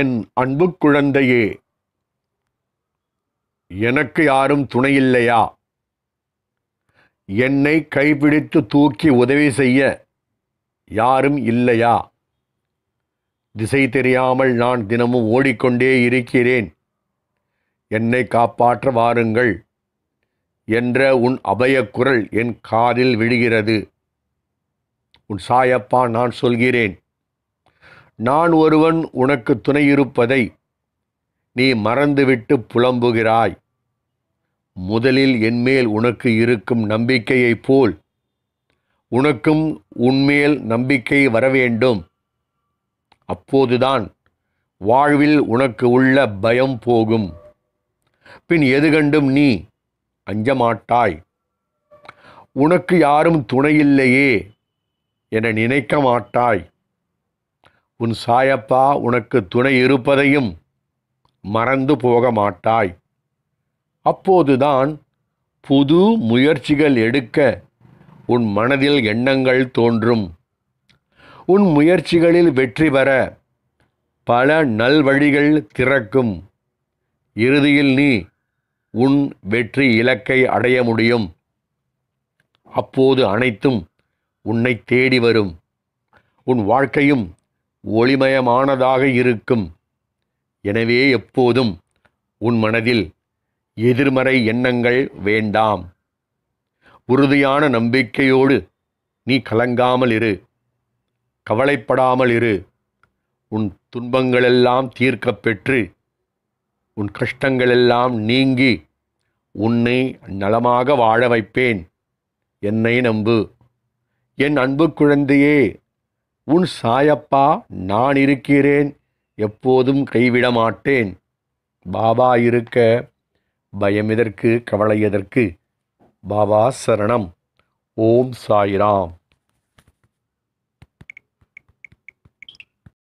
என் அன்பு குழந்தையே எனக்கு யாரும் துணையில்லையா என்னை கைப்பிடித்து தூக்கி உதவி செய்ய யாரும் இல்லையா திசை தெரியாமல் நான் தினமும் ஓடிக்கொண்டே இருக்கிறேன் என்னை காப்பாற்ற வாருங்கள் என்ற உன் அபயக்குரல் என் காதில் விழுகிறது உன் சாயப்பா நான் சொல்கிறேன் நான் ஒருவன் உனக்கு துணையிருப்பதை நீ மறந்துவிட்டு புலம்புகிறாய் முதலில் என்மேல் உனக்கு இருக்கும் நம்பிக்கையைப் போல் உனக்கும் உன்மேல் நம்பிக்கை வரவேண்டும் அப்போதுதான் வாழ்வில் உனக்கு உள்ள பயம் போகும் பின் எது கண்டும் நீ அஞ்சமாட்டாய் உனக்கு யாரும் துணையில்லையே என நினைக்க மாட்டாய் உன் சாயப்பா உனக்கு துணை இருப்பதையும் மறந்து போக மாட்டாய் அப்போதுதான் புது முயற்சிகள் எடுக்க உன் மனதில் எண்ணங்கள் தோன்றும் உன் முயற்சிகளில் வெற்றி பெற பல நல்வழிகள் திறக்கும் இறுதியில் நீ உன் வெற்றி இலக்கை அடைய முடியும் அப்போது அனைத்தும் உன்னை தேடி வரும் உன் வாழ்க்கையும் ஒளிமயமானதாக இருக்கும் எனவே எப்போதும் உன் மனதில் எதிர்மறை எண்ணங்கள் வேண்டாம் உறுதியான நம்பிக்கையோடு நீ கலங்காமல் இரு கவலைப்படாமல் இரு உன் துன்பங்களெல்லாம் தீர்க்கப்பெற்று பெற்று உன் கஷ்டங்களெல்லாம் நீங்கி உன்னை நலமாக வாழ வைப்பேன் என்னை நம்பு என் அன்பு குழந்தையே உன் சாயப்பா நான் இருக்கிறேன் எப்போதும் கைவிட மாட்டேன் பாபா இருக்க பயம் எதற்கு கவலை எதற்கு பாபா சரணம் ஓம் சாய்ராம்